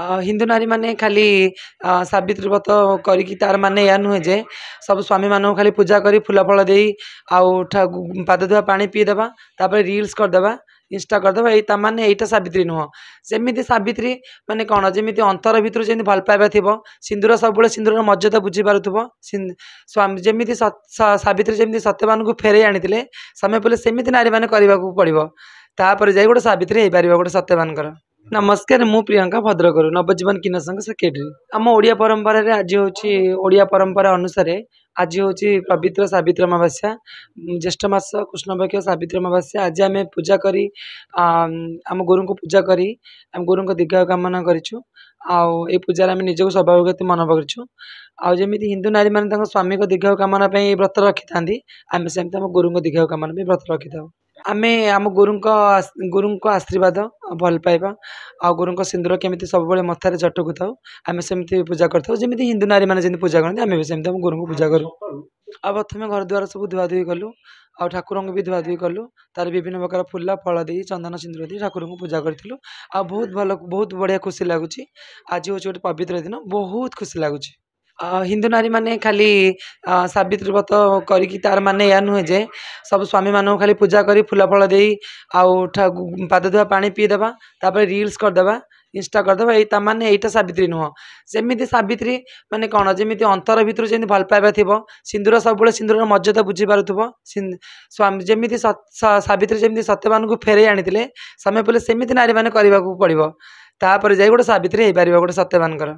हिन्दु नारी म खालि सबत्री व्रत गरिक तार म यहाँ नुहेँ सब स्वामी म खालि पूजा फुलफल आउ पाधुवा पिदर रिल्स गरिदे इन्स्टा गरिदे ता मैा सबित्री नुह त्यमि सबित्री मेन जमि अन्तर भित्र भल पाइवा सिन्दुर सबै सिन्दुर मर्यादा बुझि पारथ्यमि सबित्री सत्यवान को फेरे आनि समय बोलेसम्म नारी पर्व तापर जा गए सी है पारेको गए सत्य नमस्कार म प्रियङ्का भद्रकुर नवजीवन किनसँग सेक्रेटरी आम ओडियाम्परे आज ओडिया परम्परा अनुसार आज हौ पवित्र सबित्री अमावास्या ज्येष्ठमास कृष्णपक्ष सबित्री अमावास्या आज अनि पूजा आम को पूजा गरि अनि गुरुङ दीर्घायुकमना गरिु आउँ यो पूजा निजको स्वाभाविक मन पर्छु आउँदै हिंदू नारी स्वामी को स्वामीको दीर्घायुकमना व्रत सेम रखिथाहाँ आउँछ गुरुङ दीर्घायुकमना व्रत रखिथाउ ଆମେ ଆମ ଗୁରୁଙ୍କ ଗୁରୁଙ୍କ ଆଶୀର୍ବାଦ ଭଲ ପାଇବା ଆଉ ଗୁରୁଙ୍କ ସିନ୍ଦୁର କେମିତି ସବୁବେଳେ ମଥାରେ ଝଟକୁଥାଉ ଆମେ ସେମିତି ପୂଜା କରିଥାଉ ଯେମିତି ହିନ୍ଦୁ ନାରୀମାନେ ଯେମିତି ପୂଜା କରନ୍ତି ଆମେ ବି ସେମିତି ଆମ ଗୁରୁଙ୍କୁ ପୂଜା କରୁ ଆଉ ପ୍ରଥମେ ଘର ଦ୍ୱାର ସବୁ ଧୁଆଧୁଇ କଲୁ ଆଉ ଠାକୁରଙ୍କୁ ବି ଧୁଆଧୁଇ କଲୁ ତା'ର ବିଭିନ୍ନ ପ୍ରକାର ଫୁଲ ଫଳ ଦେଇ ଚନ୍ଦନ ସିନ୍ଦୁର ଦେଇ ଠାକୁରଙ୍କୁ ପୂଜା କରିଥିଲୁ ଆଉ ବହୁତ ଭଲ ବହୁତ ବଢ଼ିଆ ଖୁସି ଲାଗୁଛି ଆଜି ହେଉଛି ଗୋଟେ ପବିତ୍ର ଦିନ ବହୁତ ଖୁସି ଲାଗୁଛି हिन्दु नारी म खाली सबित्री व्रत गरिक तार म या नुँदै सब स्वामी म खाली पूजा फुलफल आउ पाधुवा पाइदेवा रिल्स गरिदे इन्स्टा गरिदे ता मैले एटा सबित्री नुहित साविती म अन्तर भित्र भल पाइवाथ्यो सिन्दुर सबैबले सिन्दुर मर्यादा बुझि पाउ सबित्री सत्यवान को फेरे आए समय पहिलो समिति नारी पर्व तापर जा गए सबिती है पारेको सत्यवान कर